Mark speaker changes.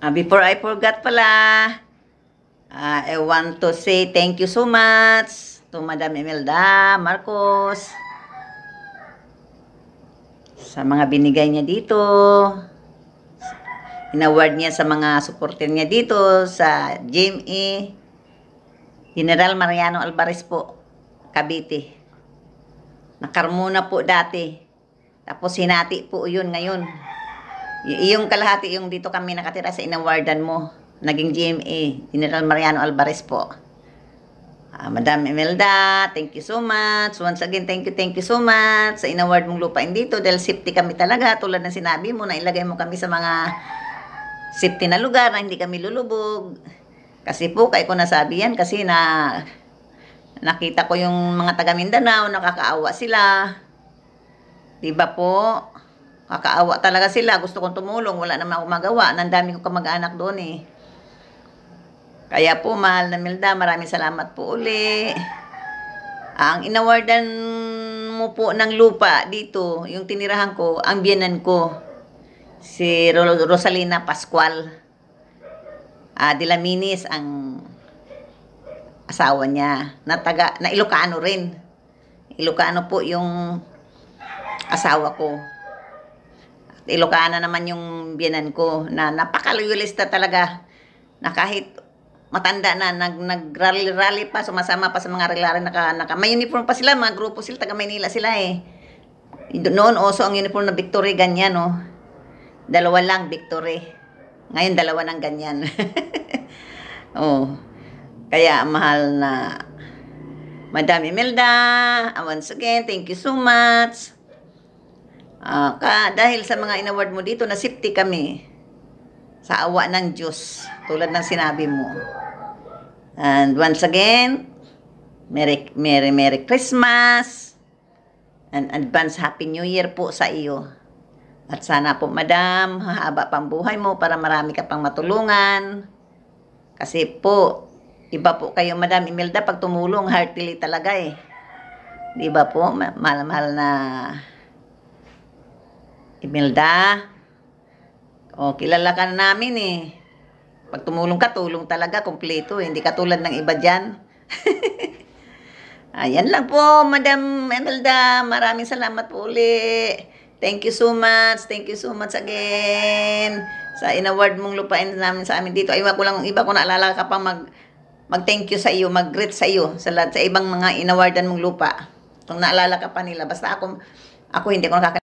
Speaker 1: Uh, before I forgot pala, uh, I want to say thank you so much to Madam Imelda Marcos sa mga binigay niya dito. Inaward niya sa mga supporter niya dito sa GME General Mariano Alvarez po, Cavite. Nakarmuna po dati. Tapos hinati po yun ngayon. Iyong kalahati, yung dito kami nakatira sa inawardan mo, naging GMA, General Mariano Alvarez po. Uh, Madam Imelda, thank you so much. Once again, thank you, thank you so much sa inaward mong lupain dito dahil safety kami talaga. Tulad ng sinabi mo na ilagay mo kami sa mga safety na lugar na hindi kami lulubog. Kasi po, kaya ko nasabi yan kasi na nakita ko yung mga taga Mindanao, nakakaawa sila. Diba po? Kakaawa talaga sila. Gusto kong tumulong. Wala naman ako magawa. Nandami ko kamag-anak doon eh. Kaya po, mahal na Milda, maraming salamat po uli. Ang inawardan mo po ng lupa dito, yung tinirahan ko, ang biyanan ko, si Rosalina Pascual. Ah, Dilaminis ang asawa niya, na, taga, na Ilocano rin. Ilocano po yung asawa ko. Ilocana naman yung biyanan ko na napakaloyalista talaga na kahit matanda na, nag, nag-rally-rally pa, sumasama pa sa mga rally-rally, naka, naka, may uniform pa sila, mga grupo sila, taga Maynila sila eh. Noon oso ang uniform na Victory, ganyan no oh. Dalawa lang Victory. Ngayon dalawa nang ganyan. oh. Kaya mahal na Madam Imelda, once again, thank you so much. Uh, dahil sa mga inaward mo dito, nasipti kami sa awa ng Diyos, tulad ng sinabi mo. And once again, Merry, Merry, Merry Christmas! And advance Happy New Year po sa iyo. At sana po, Madam, hahaba pang buhay mo para marami ka pang matulungan. Kasi po, iba po kayo, Madam Imelda, pag tumulong, heartily talaga eh. Di ba po, mahal-mahal na Imelda, oh, kilala ka na namin eh. Pag tumulong ka, tulong talaga, kompleto eh. Hindi katulad ng iba dyan. Ayan lang po, Madam Imelda. Maraming salamat po uli. Thank you so much. Thank you so much again. Sa inaward mong lupain namin sa amin dito. Iwan ko lang, iba ko naalala ka pang mag, mag-thank you sa iyo, mag-greet sa iyo, sa, lahat, sa ibang mga inawardan mong lupa. Kung naalala ka pa nila. Basta ako, ako hindi ko nakaka